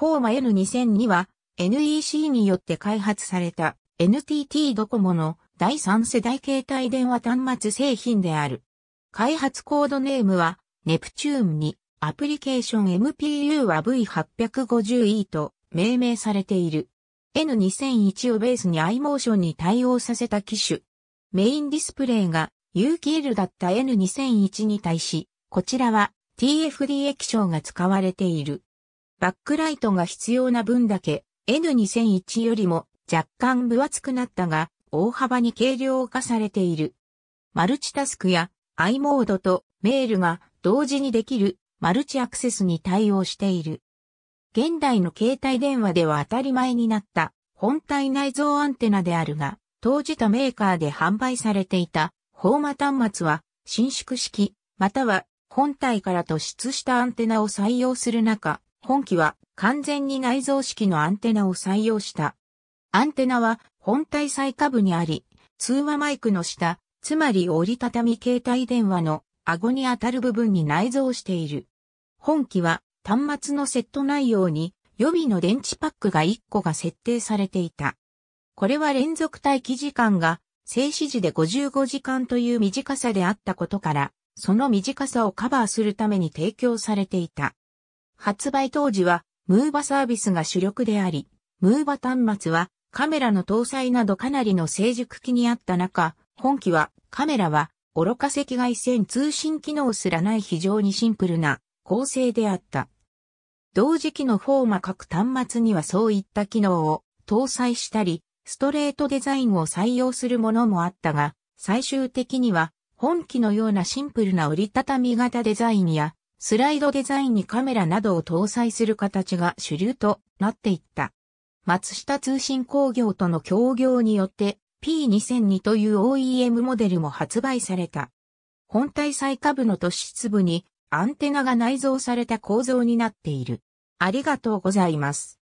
フォーマ N2002 は NEC によって開発された NTT ドコモの第3世代携帯電話端末製品である。開発コードネームはネプチューンにアプリケーション MPU は V850E と命名されている。N2001 をベースに iMotion に対応させた機種。メインディスプレイが UKL だった N2001 に対し、こちらは TFD 液晶が使われている。バックライトが必要な分だけ N2001 よりも若干分厚くなったが、大幅に軽量化されている。マルチタスクや i モードとメールが同時にできるマルチアクセスに対応している。現代の携帯電話では当たり前になった本体内蔵アンテナであるが、当時他メーカーで販売されていたフォーマ端末は伸縮式または本体から突出したアンテナを採用する中、本機は完全に内蔵式のアンテナを採用した。アンテナは本体最下部にあり、通話マイクの下、つまり折りたたみ携帯電話の顎に当たる部分に内蔵している。本機は端末のセット内容に予備の電池パックが1個が設定されていた。これは連続待機時間が静止時で55時間という短さであったことから、その短さをカバーするために提供されていた。発売当時は、ムーバサービスが主力であり、ムーバ端末はカメラの搭載などかなりの成熟期にあった中、本機はカメラは愚か赤外線通信機能すらない非常にシンプルな構成であった。同時期のフォーマ各端末にはそういった機能を搭載したり、ストレートデザインを採用するものもあったが、最終的には本機のようなシンプルな折りたたみ型デザインやスライドデザインにカメラなどを搭載する形が主流となっていった。松下通信工業との協業によって P2002 という OEM モデルも発売された。本体最下部の突出部にアンテナが内蔵された構造になっている。ありがとうございます。